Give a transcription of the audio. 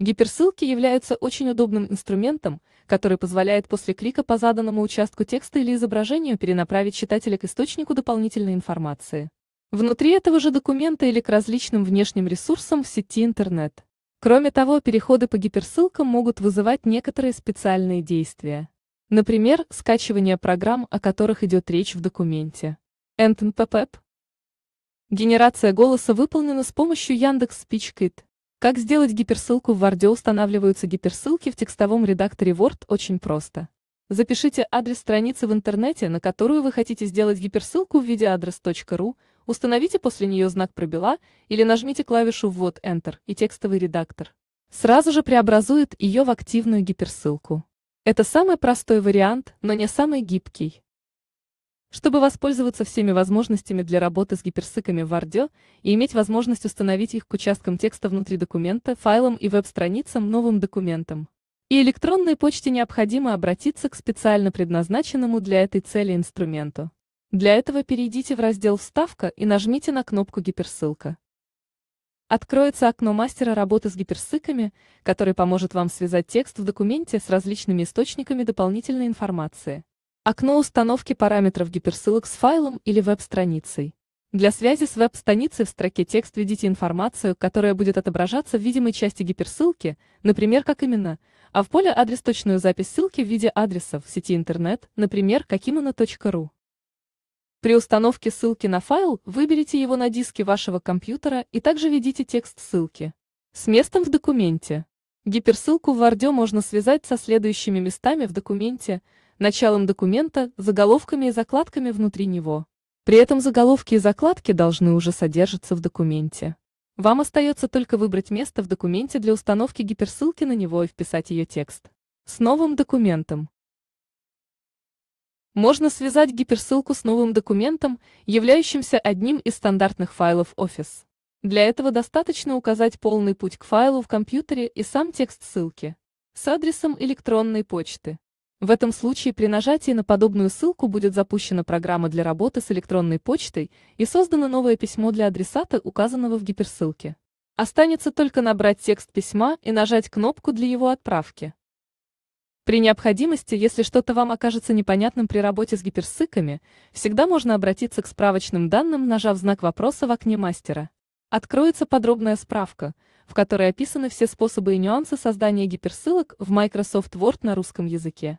Гиперссылки являются очень удобным инструментом, который позволяет после клика по заданному участку текста или изображению перенаправить читателя к источнику дополнительной информации. Внутри этого же документа или к различным внешним ресурсам в сети интернет. Кроме того, переходы по гиперссылкам могут вызывать некоторые специальные действия. Например, скачивание программ, о которых идет речь в документе. EntNPPEP. Генерация голоса выполнена с помощью Яндекс.Спичкит. Как сделать гиперссылку в Word? Устанавливаются гиперссылки в текстовом редакторе Word очень просто. Запишите адрес страницы в интернете, на которую вы хотите сделать гиперссылку в виде адрес.ру, установите после нее знак пробела или нажмите клавишу «Ввод Enter» и текстовый редактор. Сразу же преобразует ее в активную гиперссылку. Это самый простой вариант, но не самый гибкий. Чтобы воспользоваться всеми возможностями для работы с гиперссылками в Вардио и иметь возможность установить их к участкам текста внутри документа, файлам и веб-страницам новым документом. И электронной почте необходимо обратиться к специально предназначенному для этой цели инструменту. Для этого перейдите в раздел «Вставка» и нажмите на кнопку «Гиперссылка». Откроется окно мастера работы с гиперссылками, который поможет вам связать текст в документе с различными источниками дополнительной информации. Окно установки параметров гиперссылок с файлом или веб-страницей. Для связи с веб-страницей в строке «Текст» введите информацию, которая будет отображаться в видимой части гиперссылки, например, как именно, а в поле «Адрес» точную запись ссылки в виде адресов в сети интернет, например, какимина.ру. При установке ссылки на файл выберите его на диске вашего компьютера и также введите текст ссылки. С местом в документе. Гиперссылку в Варде можно связать со следующими местами в документе, началом документа, заголовками и закладками внутри него. При этом заголовки и закладки должны уже содержаться в документе. Вам остается только выбрать место в документе для установки гиперссылки на него и вписать ее текст. С новым документом. Можно связать гиперссылку с новым документом, являющимся одним из стандартных файлов Office. Для этого достаточно указать полный путь к файлу в компьютере и сам текст ссылки с адресом электронной почты. В этом случае при нажатии на подобную ссылку будет запущена программа для работы с электронной почтой и создано новое письмо для адресата, указанного в гиперссылке. Останется только набрать текст письма и нажать кнопку для его отправки. При необходимости, если что-то вам окажется непонятным при работе с гиперссылками, всегда можно обратиться к справочным данным, нажав знак вопроса в окне мастера. Откроется подробная справка, в которой описаны все способы и нюансы создания гиперссылок в Microsoft Word на русском языке.